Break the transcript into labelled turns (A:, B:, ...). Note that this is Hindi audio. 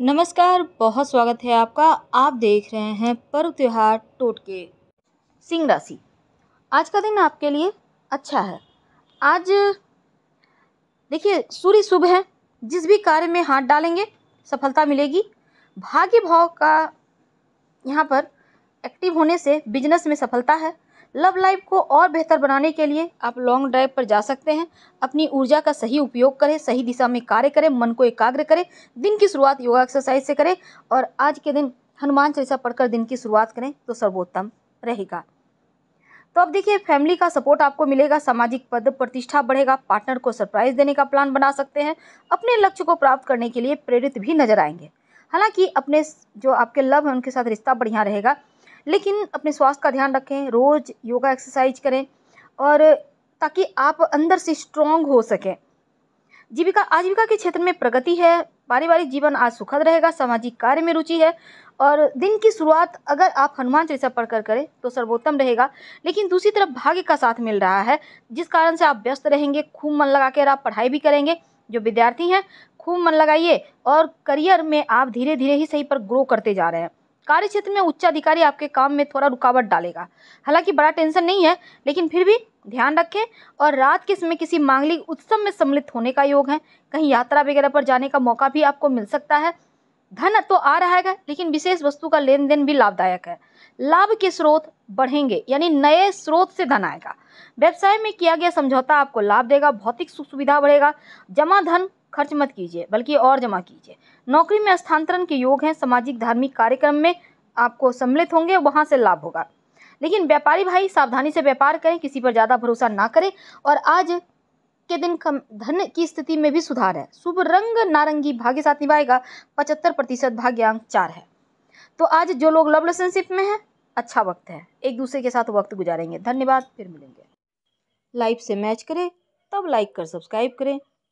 A: नमस्कार बहुत स्वागत है आपका आप देख रहे हैं पर्व त्यौहार टोटके सिंह राशि आज का दिन आपके लिए अच्छा है आज देखिए सूर्य शुभ है जिस भी कार्य में हाथ डालेंगे सफलता मिलेगी भाग्य भाव का यहाँ पर एक्टिव होने से बिजनेस में सफलता है लव लाइफ को और बेहतर बनाने के लिए आप लॉन्ग ड्राइव पर जा सकते हैं अपनी ऊर्जा का सही उपयोग करें सही दिशा में कार्य करें मन को एकाग्र करें दिन की शुरुआत योगा एक्सरसाइज से करें और आज के दिन हनुमान चालीसा पढ़कर दिन की शुरुआत करें तो सर्वोत्तम रहेगा तो अब देखिए फैमिली का सपोर्ट आपको मिलेगा सामाजिक पद प्रतिष्ठा बढ़ेगा पार्टनर को सरप्राइज देने का प्लान बना सकते हैं अपने लक्ष्य को प्राप्त करने के लिए प्रेरित भी नजर आएंगे हालांकि अपने जो आपके लव है उनके साथ रिश्ता बढ़िया रहेगा लेकिन अपने स्वास्थ्य का ध्यान रखें रोज़ योगा एक्सरसाइज करें और ताकि आप अंदर से स्ट्रोंग हो सकें जीविका आजीविका के क्षेत्र में प्रगति है पारिवारिक जीवन आज सुखद रहेगा सामाजिक कार्य में रुचि है और दिन की शुरुआत अगर आप हनुमान चालीसा पढ़कर करें तो सर्वोत्तम रहेगा लेकिन दूसरी तरफ भाग्य का साथ मिल रहा है जिस कारण से आप व्यस्त रहेंगे खूब मन लगा कर आप पढ़ाई भी करेंगे जो विद्यार्थी हैं खूब मन लगाइए और करियर में आप धीरे धीरे ही सही पर ग्रो करते जा रहे हैं कार्य क्षेत्र में उच्चाधिकारी आपके काम में थोड़ा रुकावट डालेगा हालांकि बड़ा टेंशन नहीं है लेकिन फिर भी ध्यान रखें और रात के समय किसी मांगलिक उत्सव में सम्मिलित होने का योग है कहीं यात्रा वगैरह पर जाने का मौका भी आपको मिल सकता है धन तो आ रहा है लेकिन विशेष वस्तु का लेन देन भी लाभदायक है लाभ के स्रोत बढ़ेंगे यानी नए स्रोत से धन आएगा व्यवसाय में किया गया समझौता आपको लाभ देगा भौतिक सुख सुविधा बढ़ेगा जमा धन खर्च मत कीजिए बल्कि और जमा कीजिए नौकरी में स्थानांतरण के योग हैं सामाजिक धार्मिक कार्यक्रम में आपको सम्मिलित होंगे वहाँ से लाभ होगा लेकिन व्यापारी भाई सावधानी से व्यापार करें किसी पर ज़्यादा भरोसा ना करें और आज के दिन कम धन की स्थिति में भी सुधार है शुभ रंग नारंगी भाग्य साथ निभाएगा पचहत्तर प्रतिशत भाग्यांक चार है तो आज जो लोग लव रिलेशनशिप में हैं अच्छा वक्त है एक दूसरे के साथ वक्त गुजारेंगे धन्यवाद फिर मिलेंगे लाइव से मैच करें तब लाइक कर सब्सक्राइब करें